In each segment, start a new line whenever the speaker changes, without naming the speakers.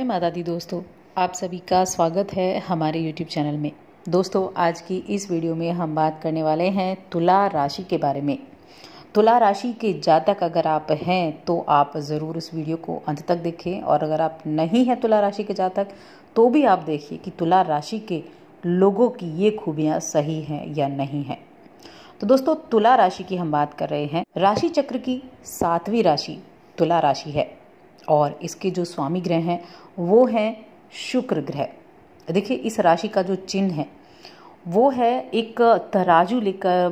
जय माता दी दोस्तों आप सभी का स्वागत है हमारे YouTube चैनल में दोस्तों आज की इस वीडियो में हम बात करने वाले हैं तुला राशि के बारे में तुला राशि के जातक अगर आप हैं तो आप ज़रूर इस वीडियो को अंत तक देखें और अगर आप नहीं हैं तुला राशि के जातक तो भी आप देखिए कि तुला राशि के लोगों की ये खूबियाँ सही हैं या नहीं हैं तो दोस्तों तुला राशि की हम बात कर रहे हैं राशि चक्र की सातवीं राशि तुला राशि है और इसके जो स्वामी ग्रह हैं वो हैं शुक्र ग्रह देखिए इस राशि का जो चिन्ह है वो है एक तराजू लेकर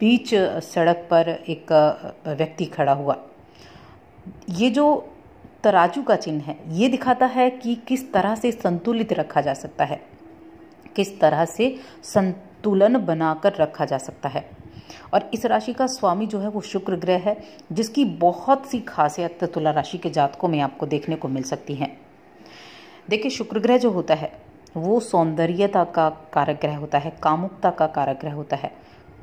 बीच सड़क पर एक व्यक्ति खड़ा हुआ ये जो तराजू का चिन्ह है ये दिखाता है कि किस तरह से संतुलित रखा जा सकता है किस तरह से संतुलन बनाकर रखा जा सकता है और इस राशि का स्वामी जो है वो शुक्र ग्रह है जिसकी बहुत सी खासियत तुला राशि के जातकों में आपको देखने को मिल सकती हैं देखिए शुक्र ग्रह जो होता है वो सौंदर्यता का कारक ग्रह होता है कामुकता का कारक ग्रह होता है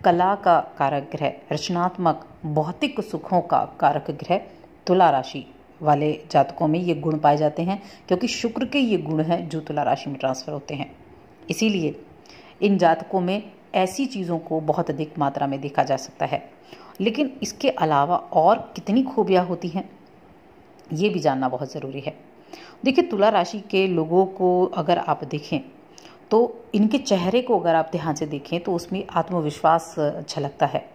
कला का कारक ग्रह रचनात्मक भौतिक सुखों का कारक ग्रह तुला राशि वाले जातकों में ये गुण पाए जाते हैं क्योंकि शुक्र के ये गुण हैं जो तुला राशि में ट्रांसफर होते हैं इसीलिए इन जातकों में ऐसी चीज़ों को बहुत अधिक मात्रा में देखा जा सकता है लेकिन इसके अलावा और कितनी खूबियाँ होती हैं ये भी जानना बहुत ज़रूरी है देखिए तुला राशि के लोगों को अगर आप देखें तो इनके चेहरे को अगर आप ध्यान से देखें तो उसमें आत्मविश्वास झलकता है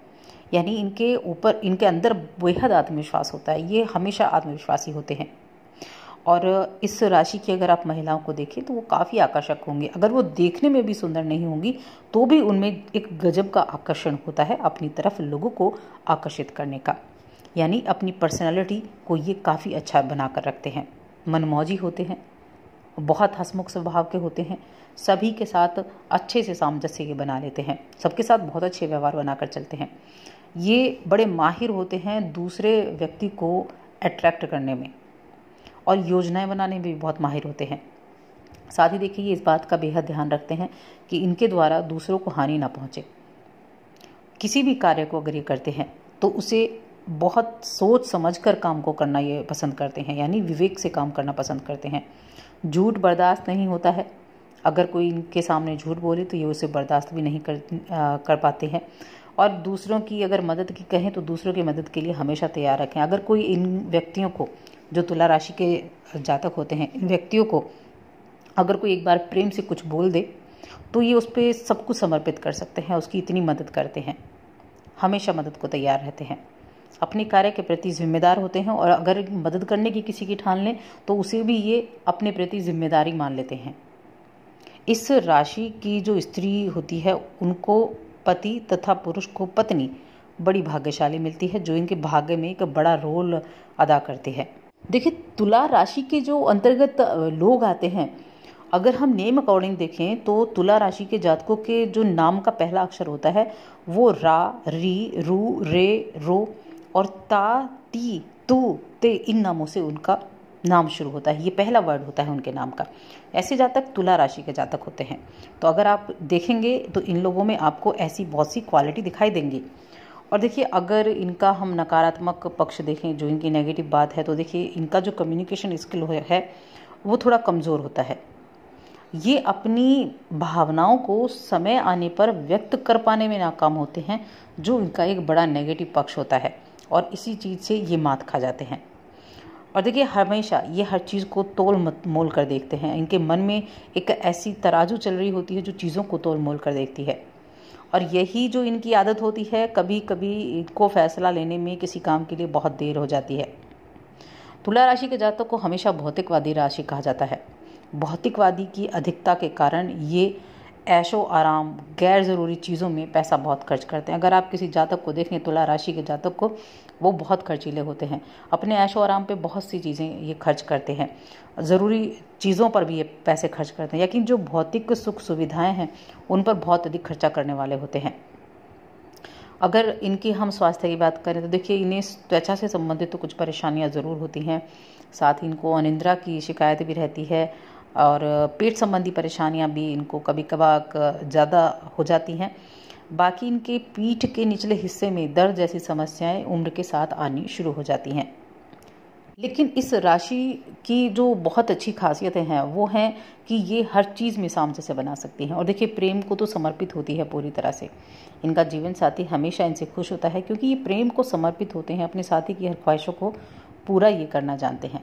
यानी इनके ऊपर इनके अंदर बेहद आत्मविश्वास होता है ये हमेशा आत्मविश्वासी होते हैं और इस राशि की अगर आप महिलाओं को देखें तो वो काफ़ी आकर्षक होंगी अगर वो देखने में भी सुंदर नहीं होंगी तो भी उनमें एक गजब का आकर्षण होता है अपनी तरफ लोगों को आकर्षित करने का यानी अपनी पर्सनैलिटी को ये काफ़ी अच्छा बना कर रखते हैं मनमौजी होते हैं बहुत हसमुख स्वभाव के होते हैं सभी के साथ अच्छे से सामंजस्य ये बना लेते हैं सबके साथ बहुत अच्छे व्यवहार बनाकर चलते हैं ये बड़े माहिर होते हैं दूसरे व्यक्ति को अट्रैक्ट करने में और योजनाएं बनाने में भी बहुत माहिर होते हैं साथ ही देखिए ये इस बात का बेहद ध्यान रखते हैं कि इनके द्वारा दूसरों को हानि ना पहुँचे किसी भी कार्य को अगर ये करते हैं तो उसे बहुत सोच समझ कर काम को करना ये पसंद करते हैं यानी विवेक से काम करना पसंद करते हैं झूठ बर्दाश्त नहीं होता है अगर कोई इनके सामने झूठ बोले तो ये उसे बर्दाश्त भी नहीं कर आ, कर पाते हैं और दूसरों की अगर मदद की कहें तो दूसरों की मदद के लिए हमेशा तैयार रखें अगर कोई इन व्यक्तियों को जो तुला राशि के जातक होते हैं इन व्यक्तियों को अगर कोई एक बार प्रेम से कुछ बोल दे तो ये उस पर सब कुछ समर्पित कर सकते हैं उसकी इतनी मदद करते हैं हमेशा मदद को तैयार रहते हैं अपने कार्य के प्रति जिम्मेदार होते हैं और अगर मदद करने की किसी की ठान लें तो उसे भी ये अपने प्रति जिम्मेदारी मान लेते हैं इस राशि की जो स्त्री होती है उनको पति तथा पुरुष को पत्नी बड़ी भाग्यशाली मिलती है जो इनके भाग्य में एक बड़ा रोल अदा करती है देखिए तुला राशि के जो अंतर्गत लोग आते हैं अगर हम नेम अकॉर्डिंग देखें तो तुला राशि के जातकों के जो नाम का पहला अक्षर होता है वो रा री रू रे रो और ता ती तू ते इन नामों से उनका नाम शुरू होता है ये पहला वर्ड होता है उनके नाम का ऐसे जातक तुला राशि के जातक होते हैं तो अगर आप देखेंगे तो इन लोगों में आपको ऐसी बहुत सी क्वालिटी दिखाई देंगी और देखिए अगर इनका हम नकारात्मक पक्ष देखें जो इनकी नेगेटिव बात है तो देखिए इनका जो कम्युनिकेशन स्किल है वो थोड़ा कमज़ोर होता है ये अपनी भावनाओं को समय आने पर व्यक्त कर पाने में नाकाम होते हैं जो इनका एक बड़ा नेगेटिव पक्ष होता है और इसी चीज़ से ये मात खा जाते हैं और देखिए हमेशा ये हर चीज़ को तोल मोल कर देखते हैं इनके मन में एक ऐसी तराजू चल रही होती है जो चीज़ों को तोल मोल कर देखती है और यही जो इनकी आदत होती है कभी कभी इनको फैसला लेने में किसी काम के लिए बहुत देर हो जाती है तुला राशि के जातक को हमेशा भौतिकवादी राशि कहा जाता है भौतिकवादी की अधिकता के कारण ये ऐशो आराम गैर ज़रूरी चीज़ों में पैसा बहुत खर्च करते हैं अगर आप किसी जातक को देखें तुला राशि के जातक को वो बहुत खर्चीले होते हैं अपने ऐशो आराम पे बहुत सी चीज़ें ये खर्च करते हैं ज़रूरी चीज़ों पर भी ये पैसे खर्च करते हैं लेकिन जो भौतिक सुख सुविधाएँ हैं उन पर बहुत अधिक खर्चा करने वाले होते हैं अगर इनकी हम स्वास्थ्य की बात करें तो देखिए इन्हें त्वचा से संबंधित तो कुछ परेशानियां ज़रूर होती हैं साथ ही इनको अनिंद्रा की शिकायत भी रहती है और पेट संबंधी परेशानियां भी इनको कभी कभार ज़्यादा हो जाती हैं बाकी इनके पीठ के निचले हिस्से में दर्द जैसी समस्याएं उम्र के साथ आनी शुरू हो जाती हैं लेकिन इस राशि की जो बहुत अच्छी खासियतें हैं वो हैं कि ये हर चीज़ में सामंजस्य से बना सकती हैं और देखिए प्रेम को तो समर्पित होती है पूरी तरह से इनका जीवन साथी हमेशा इनसे खुश होता है क्योंकि ये प्रेम को समर्पित होते हैं अपने साथी की हर ख्वाहिशों को पूरा ये करना जानते हैं